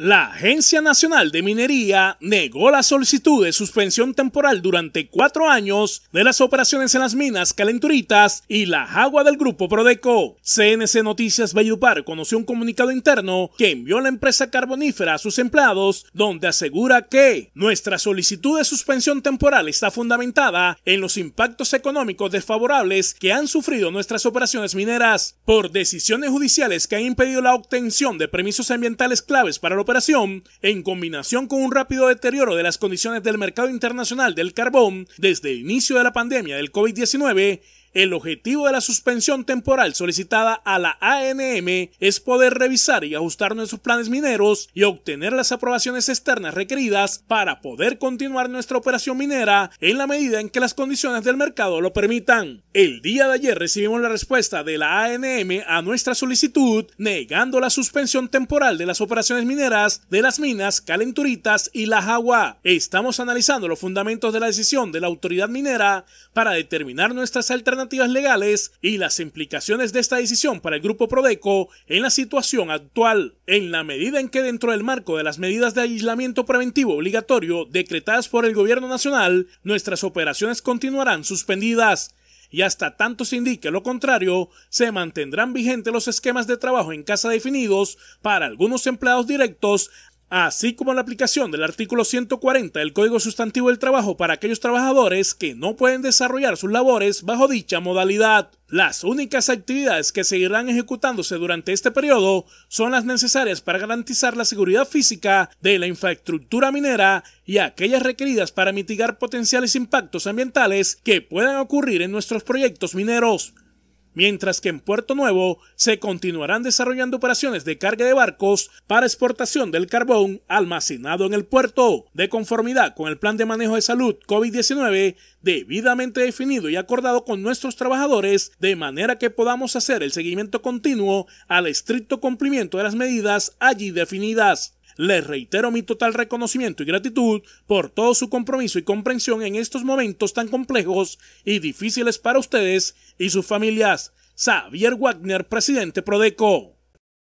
La Agencia Nacional de Minería negó la solicitud de suspensión temporal durante cuatro años de las operaciones en las minas Calenturitas y la Jagua del Grupo Prodeco. CNC Noticias Bayupar conoció un comunicado interno que envió la empresa carbonífera a sus empleados, donde asegura que nuestra solicitud de suspensión temporal está fundamentada en los impactos económicos desfavorables que han sufrido nuestras operaciones mineras por decisiones judiciales que han impedido la obtención de permisos ambientales claves para la operación, en combinación con un rápido deterioro de las condiciones del mercado internacional del carbón desde el inicio de la pandemia del COVID-19, el objetivo de la suspensión temporal solicitada a la ANM es poder revisar y ajustar nuestros planes mineros y obtener las aprobaciones externas requeridas para poder continuar nuestra operación minera en la medida en que las condiciones del mercado lo permitan. El día de ayer recibimos la respuesta de la ANM a nuestra solicitud negando la suspensión temporal de las operaciones mineras de las minas Calenturitas y La Jagua. Estamos analizando los fundamentos de la decisión de la autoridad minera para determinar nuestras alternativas legales y las implicaciones de esta decisión para el Grupo Prodeco en la situación actual, en la medida en que dentro del marco de las medidas de aislamiento preventivo obligatorio decretadas por el Gobierno Nacional, nuestras operaciones continuarán suspendidas y hasta tanto se indique lo contrario, se mantendrán vigentes los esquemas de trabajo en casa definidos para algunos empleados directos, así como la aplicación del artículo 140 del Código Sustantivo del Trabajo para aquellos trabajadores que no pueden desarrollar sus labores bajo dicha modalidad. Las únicas actividades que seguirán ejecutándose durante este periodo son las necesarias para garantizar la seguridad física de la infraestructura minera y aquellas requeridas para mitigar potenciales impactos ambientales que puedan ocurrir en nuestros proyectos mineros mientras que en Puerto Nuevo se continuarán desarrollando operaciones de carga de barcos para exportación del carbón almacenado en el puerto, de conformidad con el plan de manejo de salud COVID-19 debidamente definido y acordado con nuestros trabajadores, de manera que podamos hacer el seguimiento continuo al estricto cumplimiento de las medidas allí definidas. Les reitero mi total reconocimiento y gratitud por todo su compromiso y comprensión en estos momentos tan complejos y difíciles para ustedes y sus familias. Xavier Wagner, presidente Prodeco.